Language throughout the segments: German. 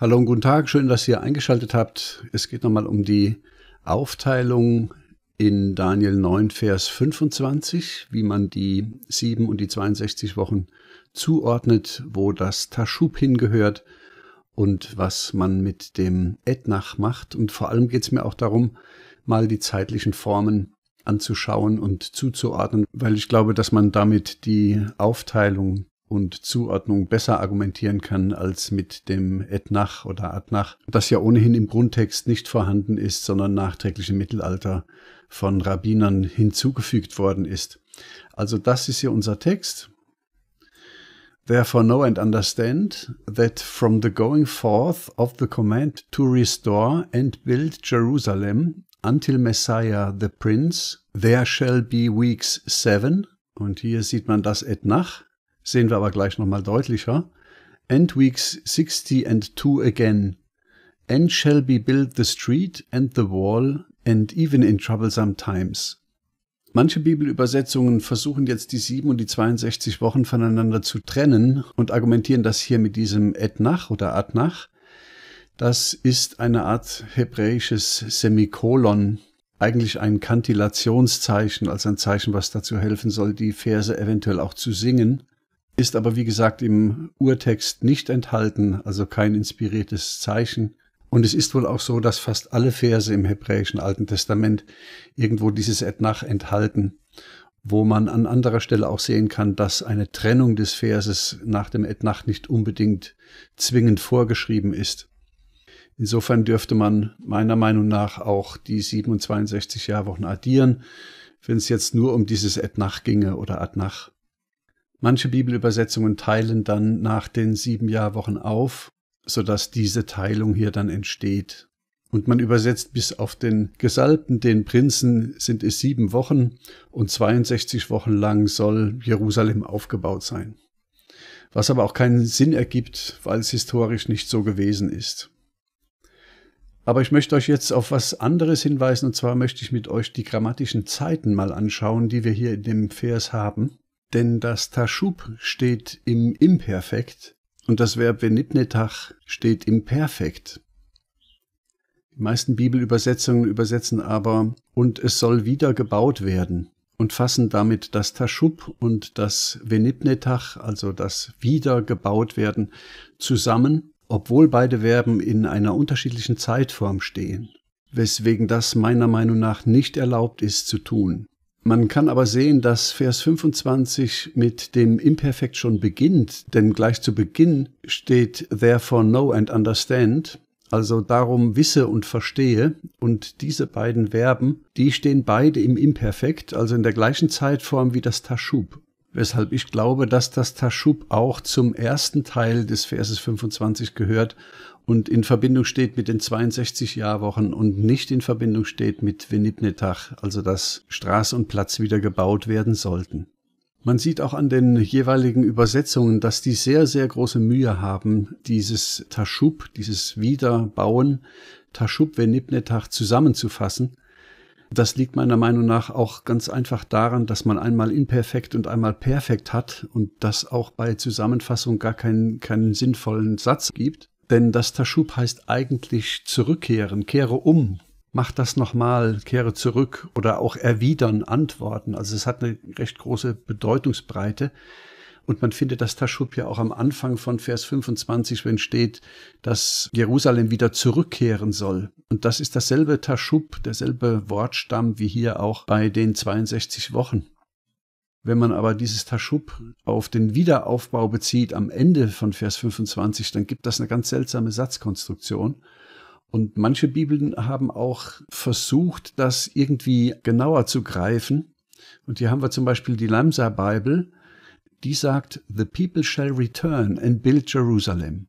Hallo und guten Tag, schön, dass ihr eingeschaltet habt. Es geht nochmal um die Aufteilung in Daniel 9, Vers 25, wie man die 7 und die 62 Wochen zuordnet, wo das Taschub hingehört und was man mit dem Etnach macht. Und vor allem geht es mir auch darum, mal die zeitlichen Formen anzuschauen und zuzuordnen, weil ich glaube, dass man damit die Aufteilung und Zuordnung besser argumentieren kann als mit dem Etnach oder Adnach, das ja ohnehin im Grundtext nicht vorhanden ist, sondern nachträglich im Mittelalter von Rabbinern hinzugefügt worden ist. Also das ist hier unser Text. Therefore know and understand that from the going forth of the command to restore and build Jerusalem until Messiah the Prince, there shall be weeks seven. Und hier sieht man das Etnach, sehen wir aber gleich nochmal deutlicher. And weeks 60 and 2 again. And shall be built the street and the wall, and even in troublesome times. Manche Bibelübersetzungen versuchen jetzt die sieben und die 62 Wochen voneinander zu trennen und argumentieren das hier mit diesem Etnach oder Adnach. Das ist eine Art hebräisches Semikolon, eigentlich ein Kantilationszeichen, also ein Zeichen, was dazu helfen soll, die Verse eventuell auch zu singen ist aber wie gesagt im Urtext nicht enthalten, also kein inspiriertes Zeichen. Und es ist wohl auch so, dass fast alle Verse im hebräischen Alten Testament irgendwo dieses Etnach enthalten, wo man an anderer Stelle auch sehen kann, dass eine Trennung des Verses nach dem Etnach nicht unbedingt zwingend vorgeschrieben ist. Insofern dürfte man meiner Meinung nach auch die 67 Jahrwochen addieren, wenn es jetzt nur um dieses Etnach ginge oder Adnach. Manche Bibelübersetzungen teilen dann nach den sieben Jahrwochen auf, sodass diese Teilung hier dann entsteht. Und man übersetzt bis auf den Gesalbten, den Prinzen, sind es sieben Wochen und 62 Wochen lang soll Jerusalem aufgebaut sein. Was aber auch keinen Sinn ergibt, weil es historisch nicht so gewesen ist. Aber ich möchte euch jetzt auf was anderes hinweisen, und zwar möchte ich mit euch die grammatischen Zeiten mal anschauen, die wir hier in dem Vers haben denn das Taschub steht im Imperfekt und das Verb venitnetach steht im Perfekt. Die meisten Bibelübersetzungen übersetzen aber und es soll wieder gebaut werden und fassen damit das Taschub und das venitnetach, also das wieder gebaut werden, zusammen, obwohl beide Verben in einer unterschiedlichen Zeitform stehen, weswegen das meiner Meinung nach nicht erlaubt ist zu tun. Man kann aber sehen, dass Vers 25 mit dem Imperfekt schon beginnt, denn gleich zu Beginn steht therefore know and understand, also darum wisse und verstehe, und diese beiden Verben, die stehen beide im Imperfekt, also in der gleichen Zeitform wie das Taschub weshalb ich glaube, dass das Taschub auch zum ersten Teil des Verses 25 gehört und in Verbindung steht mit den 62 Jahrwochen und nicht in Verbindung steht mit Venibnetach, also dass Straße und Platz wieder gebaut werden sollten. Man sieht auch an den jeweiligen Übersetzungen, dass die sehr, sehr große Mühe haben, dieses Taschub, dieses Wiederbauen, Taschub Venibnetach zusammenzufassen das liegt meiner Meinung nach auch ganz einfach daran, dass man einmal imperfekt und einmal perfekt hat und das auch bei Zusammenfassung gar keinen, keinen sinnvollen Satz gibt. Denn das Taschub heißt eigentlich zurückkehren, kehre um, mach das nochmal, kehre zurück oder auch erwidern, antworten. Also es hat eine recht große Bedeutungsbreite. Und man findet das Taschub ja auch am Anfang von Vers 25, wenn steht, dass Jerusalem wieder zurückkehren soll. Und das ist dasselbe Taschub, derselbe Wortstamm wie hier auch bei den 62 Wochen. Wenn man aber dieses Taschub auf den Wiederaufbau bezieht am Ende von Vers 25, dann gibt das eine ganz seltsame Satzkonstruktion. Und manche Bibeln haben auch versucht, das irgendwie genauer zu greifen. Und hier haben wir zum Beispiel die Lamsa-Bibel, die sagt, The people shall return and build Jerusalem.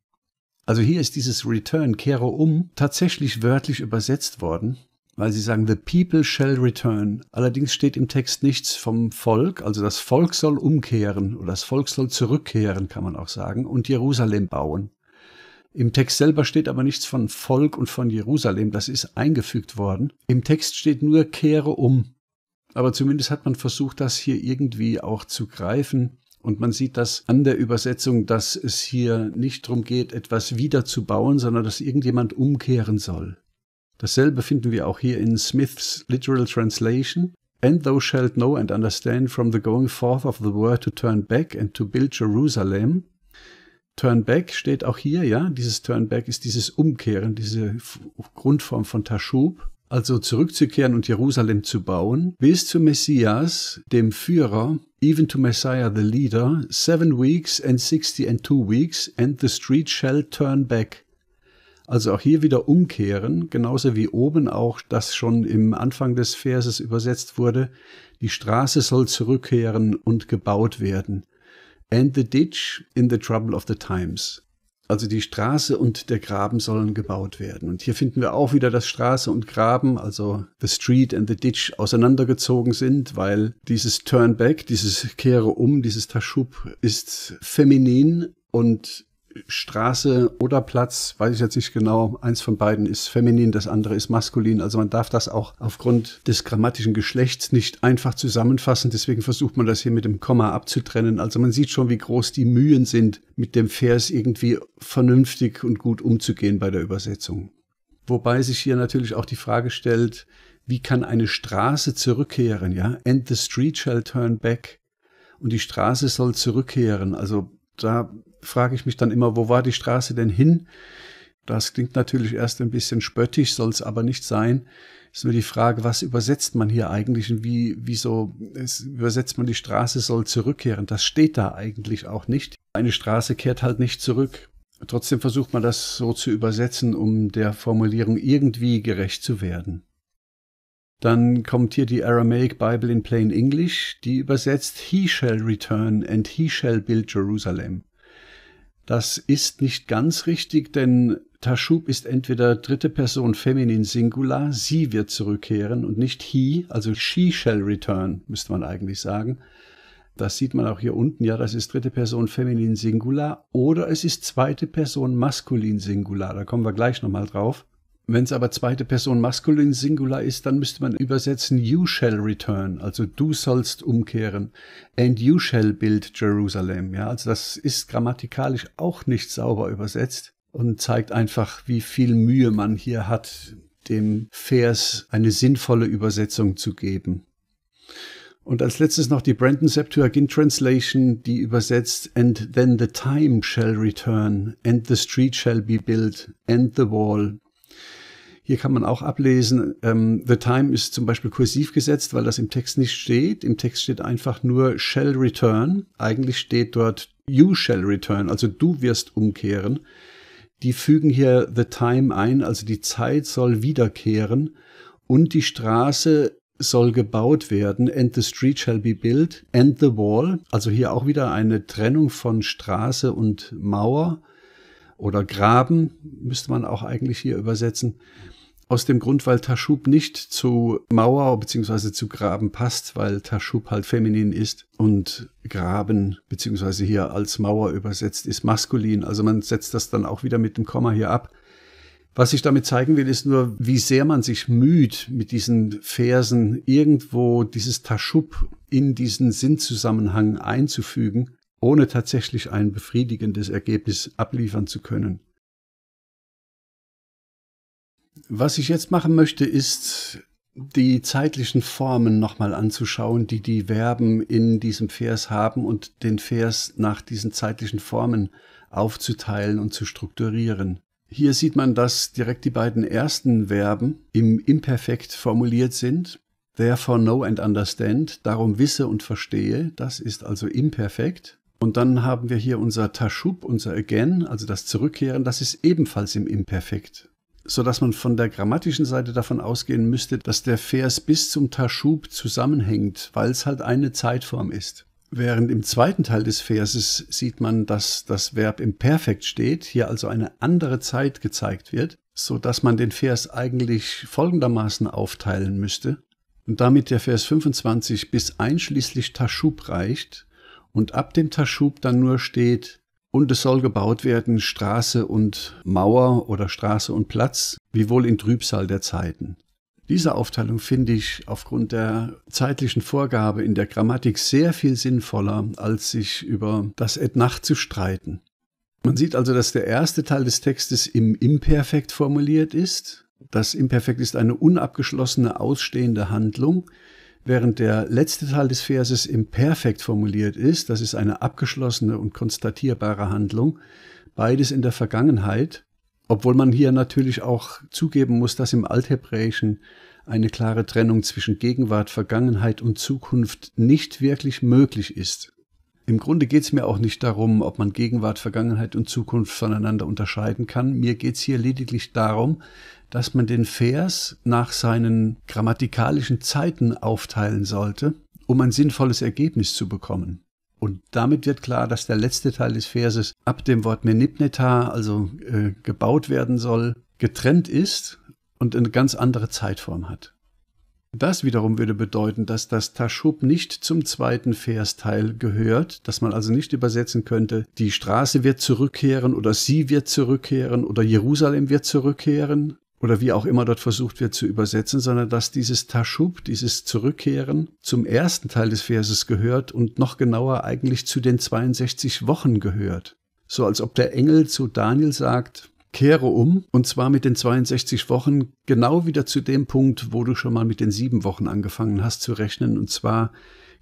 Also hier ist dieses Return, kehre um, tatsächlich wörtlich übersetzt worden, weil sie sagen, The people shall return. Allerdings steht im Text nichts vom Volk, also das Volk soll umkehren oder das Volk soll zurückkehren, kann man auch sagen, und Jerusalem bauen. Im Text selber steht aber nichts von Volk und von Jerusalem, das ist eingefügt worden. Im Text steht nur kehre um. Aber zumindest hat man versucht, das hier irgendwie auch zu greifen. Und man sieht das an der Übersetzung, dass es hier nicht darum geht, etwas wiederzubauen, sondern dass irgendjemand umkehren soll. Dasselbe finden wir auch hier in Smith's Literal Translation. And thou shalt know and understand from the going forth of the word to turn back and to build Jerusalem. Turn back steht auch hier, ja, dieses Turn back ist dieses Umkehren, diese Grundform von Tashub also zurückzukehren und Jerusalem zu bauen, bis zu Messias, dem Führer, even to Messiah the leader, seven weeks and sixty and two weeks, and the street shall turn back. Also auch hier wieder umkehren, genauso wie oben auch das schon im Anfang des Verses übersetzt wurde, die Straße soll zurückkehren und gebaut werden. And the ditch in the trouble of the times. Also die Straße und der Graben sollen gebaut werden. Und hier finden wir auch wieder, dass Straße und Graben, also the street and the ditch, auseinandergezogen sind, weil dieses Turn back, dieses Kehre um, dieses Taschub ist feminin und Straße oder Platz, weiß ich jetzt nicht genau, eins von beiden ist feminin, das andere ist maskulin. Also man darf das auch aufgrund des grammatischen Geschlechts nicht einfach zusammenfassen. Deswegen versucht man das hier mit dem Komma abzutrennen. Also man sieht schon, wie groß die Mühen sind, mit dem Vers irgendwie vernünftig und gut umzugehen bei der Übersetzung. Wobei sich hier natürlich auch die Frage stellt, wie kann eine Straße zurückkehren, ja? And the street shall turn back. Und die Straße soll zurückkehren. Also da frage ich mich dann immer, wo war die Straße denn hin? Das klingt natürlich erst ein bisschen spöttisch, soll es aber nicht sein. Ist nur die Frage, was übersetzt man hier eigentlich und wie, wieso es, übersetzt man die Straße soll zurückkehren? Das steht da eigentlich auch nicht. Eine Straße kehrt halt nicht zurück. Trotzdem versucht man das so zu übersetzen, um der Formulierung irgendwie gerecht zu werden. Dann kommt hier die Aramaic Bible in Plain English, die übersetzt He shall return and he shall build Jerusalem. Das ist nicht ganz richtig, denn Tashub ist entweder dritte Person Feminin Singular, sie wird zurückkehren und nicht he, also she shall return, müsste man eigentlich sagen. Das sieht man auch hier unten, ja, das ist dritte Person Feminin Singular oder es ist zweite Person Maskulin Singular, da kommen wir gleich nochmal drauf. Wenn es aber zweite Person Maskulin Singular ist, dann müsste man übersetzen You shall return, also du sollst umkehren. And you shall build Jerusalem. Ja, also das ist grammatikalisch auch nicht sauber übersetzt und zeigt einfach, wie viel Mühe man hier hat, dem Vers eine sinnvolle Übersetzung zu geben. Und als letztes noch die Brandon Septuagint Translation, die übersetzt, And then the time shall return, and the street shall be built, and the wall, hier kann man auch ablesen, ähm, the time ist zum Beispiel kursiv gesetzt, weil das im Text nicht steht. Im Text steht einfach nur shall return. Eigentlich steht dort you shall return, also du wirst umkehren. Die fügen hier the time ein, also die Zeit soll wiederkehren und die Straße soll gebaut werden, and the street shall be built, and the wall, also hier auch wieder eine Trennung von Straße und Mauer oder Graben, müsste man auch eigentlich hier übersetzen. Aus dem Grund, weil Taschub nicht zu Mauer bzw. zu Graben passt, weil Taschub halt feminin ist und Graben bzw. hier als Mauer übersetzt ist maskulin. Also man setzt das dann auch wieder mit dem Komma hier ab. Was ich damit zeigen will, ist nur, wie sehr man sich müht, mit diesen Versen irgendwo dieses Taschub in diesen Sinnzusammenhang einzufügen, ohne tatsächlich ein befriedigendes Ergebnis abliefern zu können. Was ich jetzt machen möchte, ist die zeitlichen Formen nochmal anzuschauen, die die Verben in diesem Vers haben und den Vers nach diesen zeitlichen Formen aufzuteilen und zu strukturieren. Hier sieht man, dass direkt die beiden ersten Verben im Imperfekt formuliert sind. Therefore know and understand, darum wisse und verstehe, das ist also imperfekt. Und dann haben wir hier unser Tashub, unser Again, also das Zurückkehren, das ist ebenfalls im Imperfekt sodass man von der grammatischen Seite davon ausgehen müsste, dass der Vers bis zum Taschub zusammenhängt, weil es halt eine Zeitform ist. Während im zweiten Teil des Verses sieht man, dass das Verb im Perfekt steht, hier also eine andere Zeit gezeigt wird, so dass man den Vers eigentlich folgendermaßen aufteilen müsste und damit der Vers 25 bis einschließlich Taschub reicht und ab dem Taschub dann nur steht und es soll gebaut werden Straße und Mauer oder Straße und Platz, wie wohl in Trübsal der Zeiten. Diese Aufteilung finde ich aufgrund der zeitlichen Vorgabe in der Grammatik sehr viel sinnvoller, als sich über das et nach zu streiten. Man sieht also, dass der erste Teil des Textes im Imperfekt formuliert ist. Das Imperfekt ist eine unabgeschlossene, ausstehende Handlung, während der letzte Teil des Verses im Perfekt formuliert ist, das ist eine abgeschlossene und konstatierbare Handlung, beides in der Vergangenheit, obwohl man hier natürlich auch zugeben muss, dass im Althebräischen eine klare Trennung zwischen Gegenwart, Vergangenheit und Zukunft nicht wirklich möglich ist. Im Grunde geht es mir auch nicht darum, ob man Gegenwart, Vergangenheit und Zukunft voneinander unterscheiden kann. Mir geht es hier lediglich darum, dass man den Vers nach seinen grammatikalischen Zeiten aufteilen sollte, um ein sinnvolles Ergebnis zu bekommen. Und damit wird klar, dass der letzte Teil des Verses ab dem Wort Menipneta, also äh, gebaut werden soll, getrennt ist und eine ganz andere Zeitform hat. Das wiederum würde bedeuten, dass das Taschub nicht zum zweiten Versteil gehört, dass man also nicht übersetzen könnte, die Straße wird zurückkehren oder sie wird zurückkehren oder Jerusalem wird zurückkehren, oder wie auch immer dort versucht wird zu übersetzen, sondern dass dieses Taschub, dieses Zurückkehren zum ersten Teil des Verses gehört und noch genauer eigentlich zu den 62 Wochen gehört. So als ob der Engel zu Daniel sagt, kehre um und zwar mit den 62 Wochen genau wieder zu dem Punkt, wo du schon mal mit den sieben Wochen angefangen hast zu rechnen und zwar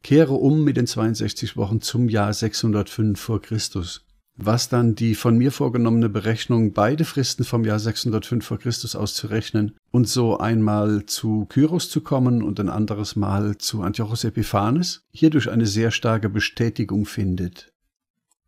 kehre um mit den 62 Wochen zum Jahr 605 vor Christus was dann die von mir vorgenommene Berechnung, beide Fristen vom Jahr 605 vor Christus auszurechnen und so einmal zu Kyros zu kommen und ein anderes Mal zu Antiochos Epiphanes, hierdurch eine sehr starke Bestätigung findet.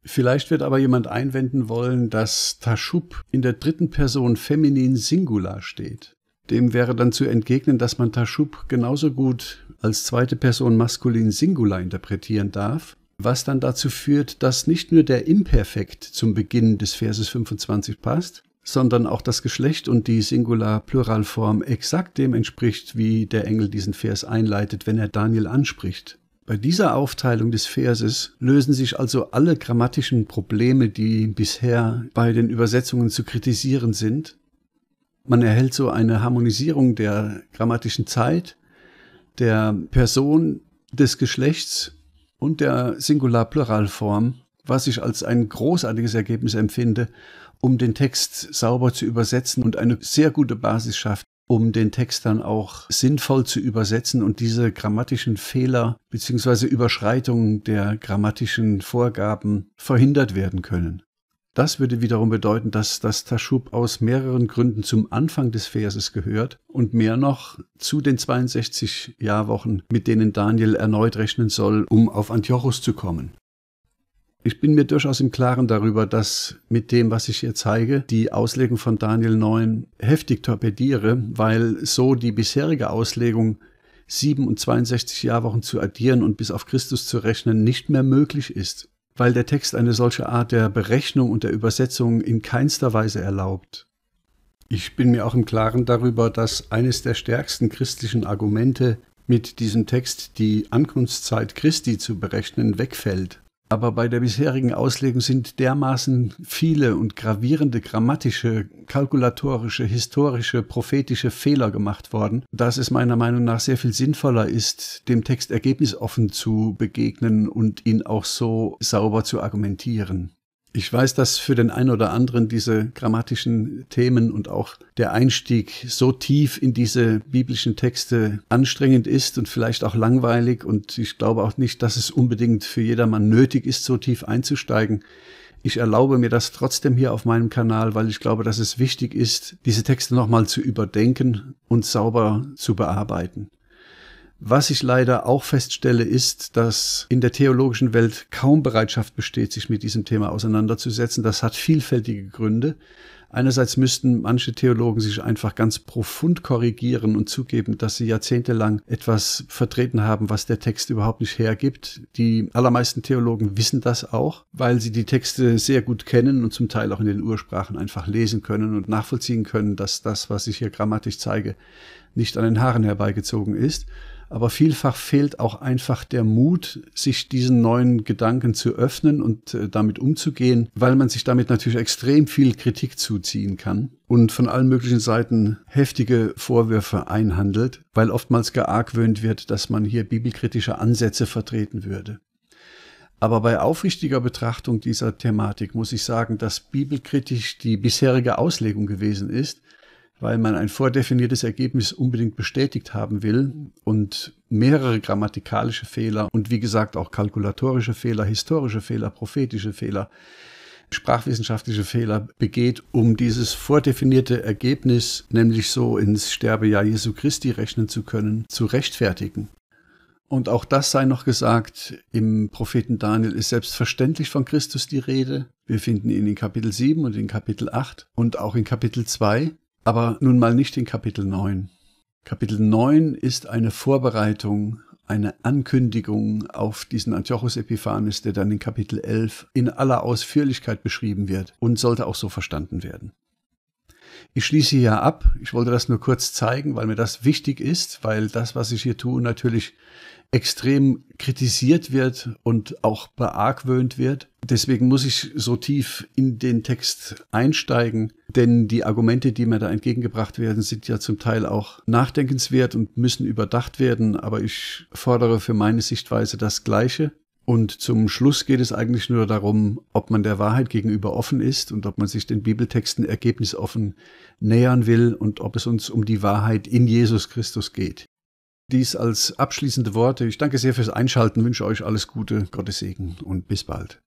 Vielleicht wird aber jemand einwenden wollen, dass Taschub in der dritten Person feminin Singular steht. Dem wäre dann zu entgegnen, dass man Taschub genauso gut als zweite Person maskulin Singular interpretieren darf, was dann dazu führt, dass nicht nur der Imperfekt zum Beginn des Verses 25 passt, sondern auch das Geschlecht und die Singular-Pluralform exakt dem entspricht, wie der Engel diesen Vers einleitet, wenn er Daniel anspricht. Bei dieser Aufteilung des Verses lösen sich also alle grammatischen Probleme, die bisher bei den Übersetzungen zu kritisieren sind. Man erhält so eine Harmonisierung der grammatischen Zeit, der Person, des Geschlechts und der Singular-Plural-Form, was ich als ein großartiges Ergebnis empfinde, um den Text sauber zu übersetzen und eine sehr gute Basis schafft, um den Text dann auch sinnvoll zu übersetzen und diese grammatischen Fehler bzw. Überschreitungen der grammatischen Vorgaben verhindert werden können. Das würde wiederum bedeuten, dass das Taschub aus mehreren Gründen zum Anfang des Verses gehört und mehr noch zu den 62 Jahrwochen, mit denen Daniel erneut rechnen soll, um auf Antiochus zu kommen. Ich bin mir durchaus im Klaren darüber, dass mit dem, was ich hier zeige, die Auslegung von Daniel 9 heftig torpediere, weil so die bisherige Auslegung 7 und 62 Jahrwochen zu addieren und bis auf Christus zu rechnen nicht mehr möglich ist weil der Text eine solche Art der Berechnung und der Übersetzung in keinster Weise erlaubt. Ich bin mir auch im Klaren darüber, dass eines der stärksten christlichen Argumente, mit diesem Text die Ankunftszeit Christi zu berechnen, wegfällt aber bei der bisherigen Auslegung sind dermaßen viele und gravierende grammatische, kalkulatorische, historische, prophetische Fehler gemacht worden, dass es meiner Meinung nach sehr viel sinnvoller ist, dem Text ergebnisoffen zu begegnen und ihn auch so sauber zu argumentieren. Ich weiß, dass für den einen oder anderen diese grammatischen Themen und auch der Einstieg so tief in diese biblischen Texte anstrengend ist und vielleicht auch langweilig. Und ich glaube auch nicht, dass es unbedingt für jedermann nötig ist, so tief einzusteigen. Ich erlaube mir das trotzdem hier auf meinem Kanal, weil ich glaube, dass es wichtig ist, diese Texte nochmal zu überdenken und sauber zu bearbeiten. Was ich leider auch feststelle, ist, dass in der theologischen Welt kaum Bereitschaft besteht, sich mit diesem Thema auseinanderzusetzen. Das hat vielfältige Gründe. Einerseits müssten manche Theologen sich einfach ganz profund korrigieren und zugeben, dass sie jahrzehntelang etwas vertreten haben, was der Text überhaupt nicht hergibt. Die allermeisten Theologen wissen das auch, weil sie die Texte sehr gut kennen und zum Teil auch in den Ursprachen einfach lesen können und nachvollziehen können, dass das, was ich hier grammatisch zeige, nicht an den Haaren herbeigezogen ist aber vielfach fehlt auch einfach der Mut, sich diesen neuen Gedanken zu öffnen und äh, damit umzugehen, weil man sich damit natürlich extrem viel Kritik zuziehen kann und von allen möglichen Seiten heftige Vorwürfe einhandelt, weil oftmals geargwöhnt wird, dass man hier bibelkritische Ansätze vertreten würde. Aber bei aufrichtiger Betrachtung dieser Thematik muss ich sagen, dass bibelkritisch die bisherige Auslegung gewesen ist, weil man ein vordefiniertes Ergebnis unbedingt bestätigt haben will und mehrere grammatikalische Fehler und wie gesagt auch kalkulatorische Fehler, historische Fehler, prophetische Fehler, sprachwissenschaftliche Fehler begeht, um dieses vordefinierte Ergebnis, nämlich so ins Sterbejahr Jesu Christi rechnen zu können, zu rechtfertigen. Und auch das sei noch gesagt, im Propheten Daniel ist selbstverständlich von Christus die Rede. Wir finden ihn in Kapitel 7 und in Kapitel 8 und auch in Kapitel 2. Aber nun mal nicht in Kapitel 9. Kapitel 9 ist eine Vorbereitung, eine Ankündigung auf diesen Antiochus Epiphanes, der dann in Kapitel 11 in aller Ausführlichkeit beschrieben wird und sollte auch so verstanden werden. Ich schließe hier ab. Ich wollte das nur kurz zeigen, weil mir das wichtig ist, weil das, was ich hier tue, natürlich extrem kritisiert wird und auch beargwöhnt wird. Deswegen muss ich so tief in den Text einsteigen, denn die Argumente, die mir da entgegengebracht werden, sind ja zum Teil auch nachdenkenswert und müssen überdacht werden, aber ich fordere für meine Sichtweise das Gleiche. Und zum Schluss geht es eigentlich nur darum, ob man der Wahrheit gegenüber offen ist und ob man sich den Bibeltexten ergebnisoffen nähern will und ob es uns um die Wahrheit in Jesus Christus geht dies als abschließende Worte. Ich danke sehr fürs Einschalten, wünsche euch alles Gute, Gottes Segen und bis bald.